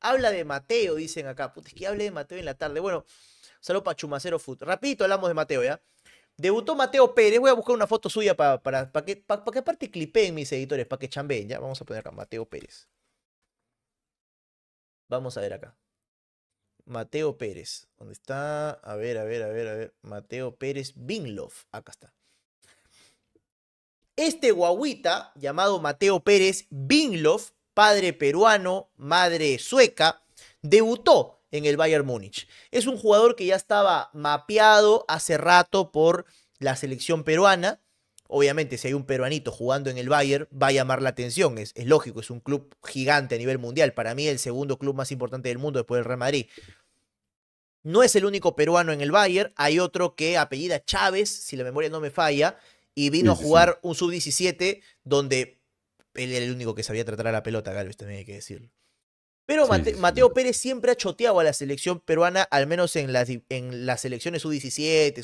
Habla de Mateo, dicen acá. Puta, es que hable de Mateo en la tarde. Bueno, saludos para Chumacero Food. Rapidito hablamos de Mateo, ¿ya? Debutó Mateo Pérez. Voy a buscar una foto suya para, para, que, para, que aparte clipeen mis editores, para que chambeen, ¿ya? Vamos a poner acá, Mateo Pérez. Vamos a ver acá. Mateo Pérez. ¿Dónde está? A ver, a ver, a ver, a ver. Mateo Pérez Bingloff. Acá está. Este guaguita, llamado Mateo Pérez Bingloff, padre peruano, madre sueca, debutó en el Bayern Múnich. Es un jugador que ya estaba mapeado hace rato por la selección peruana. Obviamente, si hay un peruanito jugando en el Bayern, va a llamar la atención. Es, lógico, es un club gigante a nivel mundial. Para mí, el segundo club más importante del mundo después del Real Madrid. No es el único peruano en el Bayern. Hay otro que apellida Chávez, si la memoria no me falla, y vino a jugar un sub-17 donde él era el único que sabía tratar a la pelota, Galvez, también hay que decirlo. Pero Mateo Pérez siempre ha choteado a la selección peruana, al menos en las, en las selecciones sub-17,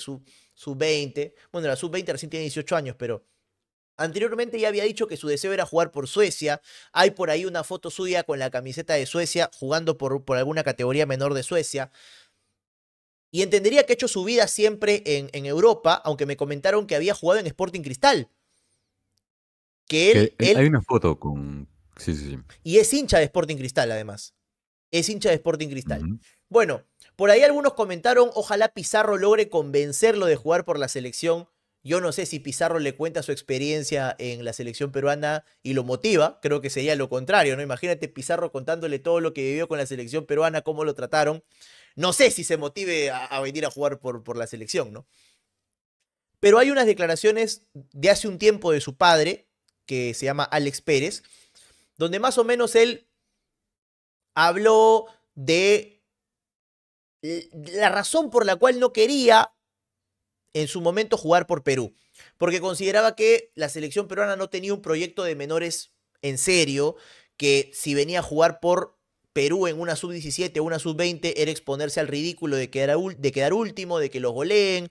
sub-20. bueno, la sub-20 recién tiene 18 años, pero Anteriormente ya había dicho que su deseo era jugar por Suecia. Hay por ahí una foto suya con la camiseta de Suecia jugando por, por alguna categoría menor de Suecia. Y entendería que ha hecho su vida siempre en, en, Europa, aunque me comentaron que había jugado en Sporting Cristal. Que él, Hay una foto con. Sí, sí, sí. Y es hincha de Sporting Cristal, además. Es hincha de Sporting Cristal. Bueno, por ahí algunos comentaron: ojalá Pizarro logre convencerlo de jugar por la selección. Yo no sé si Pizarro le cuenta su experiencia en la selección peruana y lo motiva. Creo que sería lo contrario, ¿no? Imagínate Pizarro contándole todo lo que vivió con la selección peruana, cómo lo trataron. No sé si se motive a, venir a jugar por, por la selección, ¿no? Pero hay unas declaraciones de hace un tiempo de su padre que se llama Alex Pérez, donde más o menos él habló de la razón por la cual no quería en su momento jugar por Perú, porque consideraba que la selección peruana no tenía un proyecto de menores en serio, que si venía a jugar por Perú en una sub-17 o una sub-20 era exponerse al ridículo de quedar, de quedar último, de que los goleen,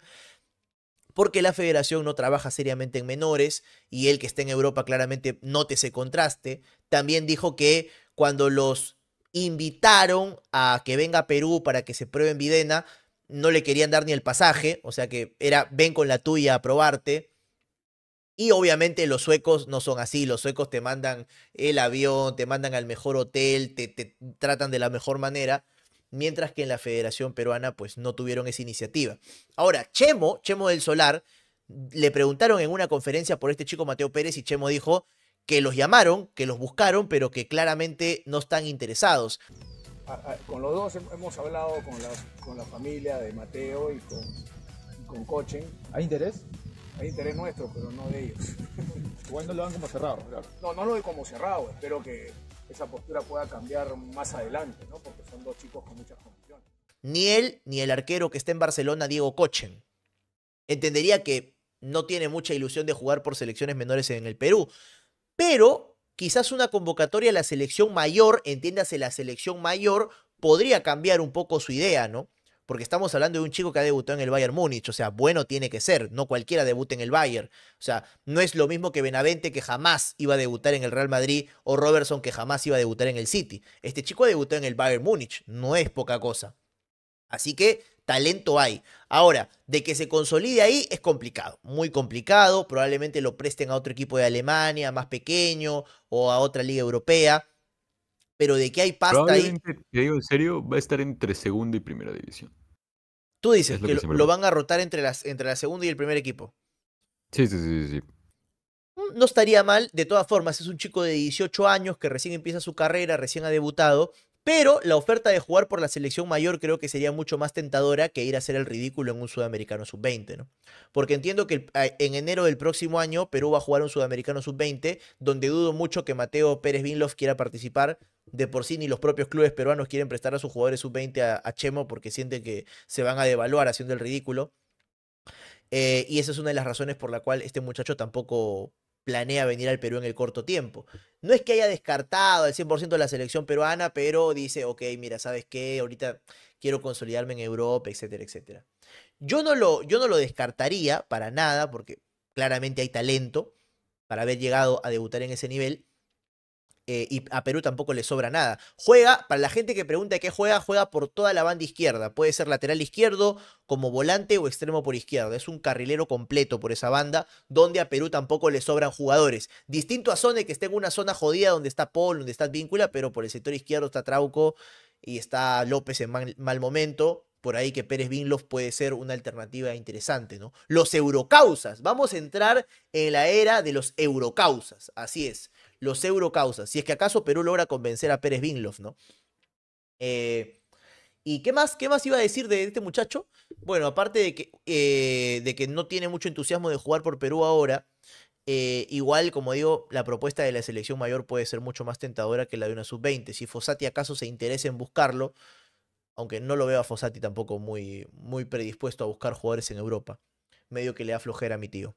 porque la federación no trabaja seriamente en menores y él que está en Europa claramente no te se contraste. También dijo que cuando los invitaron a que venga a Perú para que se pruebe en Videna, no le querían dar ni el pasaje, o sea que era ven con la tuya a probarte. Y obviamente los suecos no son así, los suecos te mandan el avión, te mandan al mejor hotel, te tratan de la mejor manera mientras que en la Federación Peruana pues no tuvieron esa iniciativa. Ahora, Chemo, Chemo del Solar, le preguntaron en una conferencia por este chico Mateo Pérez y Chemo dijo que los llamaron, que los buscaron, pero que claramente no están interesados. Con los dos hemos hablado con la, familia de Mateo y con, con Cochen. ¿Hay interés? Hay interés nuestro, pero no de ellos. Igual no lo dan como cerrado, No, no lo doy como cerrado. Espero que esa postura pueda cambiar más adelante, ¿no? Porque chicos con muchas condiciones. Ni él ni el arquero que está en Barcelona, Diego Cochen. Entendería que no tiene mucha ilusión de jugar por selecciones menores en el Perú, pero quizás una convocatoria a la selección mayor, entiéndase la selección mayor, podría cambiar un poco su idea, ¿no? porque estamos hablando de un chico que ha debutado en el Bayern Múnich, o sea, bueno tiene que ser, no cualquiera debute en el Bayern, o sea, no es lo mismo que Benavente que jamás iba a debutar en el Real Madrid o Robertson que jamás iba a debutar en el City. Este chico ha debutó en el Bayern Múnich, no es poca cosa. Así que talento hay. Ahora, de que se consolide ahí es complicado, muy complicado, probablemente lo presten a otro equipo de Alemania, más pequeño, o a otra liga europea pero de qué hay pasta ahí. Te digo en serio, va a estar entre segunda y primera división. Tú dices que, lo, van a rotar entre, las, entre la segunda y el primer equipo. Sí, sí, sí, sí. Mm, no estaría mal, de todas formas, es un chico de 18 años que recién empieza su carrera, recién ha debutado, pero la oferta de jugar por la selección mayor creo que sería mucho más tentadora que ir a hacer el ridículo en un sudamericano sub-20, ¿no? Porque entiendo que en enero del próximo año Perú va a jugar un sudamericano sub-20, donde dudo mucho que Mateo Pérez Binloff quiera participar. De por sí ni los propios clubes peruanos quieren prestar a sus jugadores sub-20 a, Chemo porque sienten que se van a devaluar haciendo el ridículo. Eh, y esa es una de las razones por la cual este muchacho tampoco planea venir al Perú en el corto tiempo. No es que haya descartado al 100% la selección peruana, pero dice, ok, mira, ¿sabes qué? Ahorita quiero consolidarme en Europa, etcétera, etcétera. Yo no lo, yo no lo descartaría para nada, porque claramente hay talento para haber llegado a debutar en ese nivel, eh, y a Perú tampoco le sobra nada. Juega, para la gente que pregunta qué juega, juega por toda la banda izquierda. Puede ser lateral izquierdo, como volante o extremo por izquierda. Es un carrilero completo por esa banda, donde a Perú tampoco le sobran jugadores. Distinto a Sone, que está en una zona jodida donde está Paul, donde está Víncula, pero por el sector izquierdo está Trauco y está López en mal, momento por ahí que Pérez Vinloff puede ser una alternativa interesante, ¿no? Los eurocausas. Vamos a entrar en la era de los eurocausas. Así es los eurocausas. Si es que acaso Perú logra convencer a Pérez Bingloff, ¿no? Eh, ¿Y qué más, qué más iba a decir de este muchacho? Bueno, aparte de que, eh, de que no tiene mucho entusiasmo de jugar por Perú ahora, eh, igual, como digo, la propuesta de la selección mayor puede ser mucho más tentadora que la de una sub-20. Si Fossati acaso se interesa en buscarlo, aunque no lo veo a Fossati tampoco muy, muy predispuesto a buscar jugadores en Europa, medio que le da flojera a mi tío.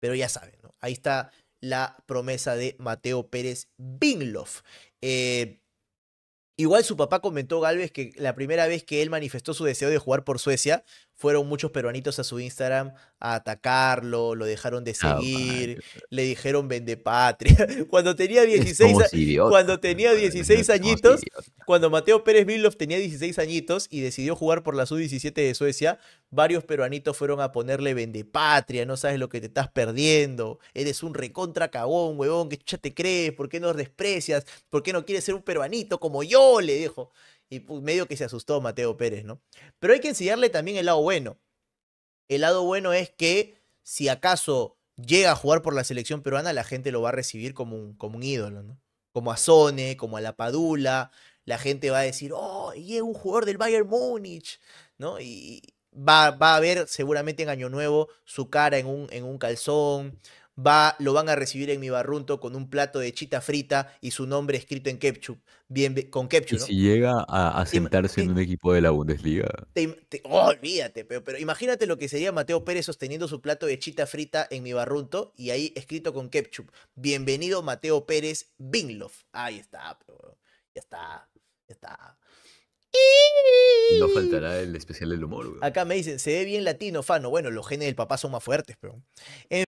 Pero ya saben, ¿no? ahí está la promesa de Mateo Pérez Bingloff. Eh, igual su papá comentó Galvez que la primera vez que él manifestó su deseo de jugar por Suecia, fueron muchos peruanitos a su Instagram a atacarlo, lo dejaron de ah, seguir, le dijeron vende patria. Cuando tenía 16, cuando tenía 16 añitos, cuando Mateo Pérez Milov tenía 16 añitos y decidió jugar por la sub-17 de Suecia, varios peruanitos fueron a ponerle vendepatria, no sabes lo que te estás perdiendo, eres un recontra cagón, huevón, que chucha te crees, ¿por qué nos desprecias? ¿Por qué no quieres ser un peruanito como yo? Le dijo. Y pues, medio que se asustó Mateo Pérez, ¿no? Pero hay que enseñarle también el lado bueno. El lado bueno es que si acaso llega a jugar por la selección peruana, la gente lo va a recibir como un, como un ídolo, ¿no? Como a Sone, como a La Padula, la gente va a decir, oh, y es un jugador del Bayern Múnich, ¿no? Y va, a ver seguramente en Año Nuevo su cara en un, en un calzón, va, lo van a recibir en mi barrunto con un plato de chita frita y su nombre escrito en ketchup, bien, con ketchup. ¿Y si llega a, sentarse en un equipo de la Bundesliga? Oh, olvídate, pero, imagínate lo que sería Mateo Pérez sosteniendo su plato de chita frita en mi barrunto y ahí escrito con ketchup. Bienvenido Mateo Pérez Bingloff. Ahí está, pero, ya está. No faltará el especial del humor, Acá me dicen, se ve bien latino, Fano. Bueno, los genes del papá son más fuertes, pero. Em,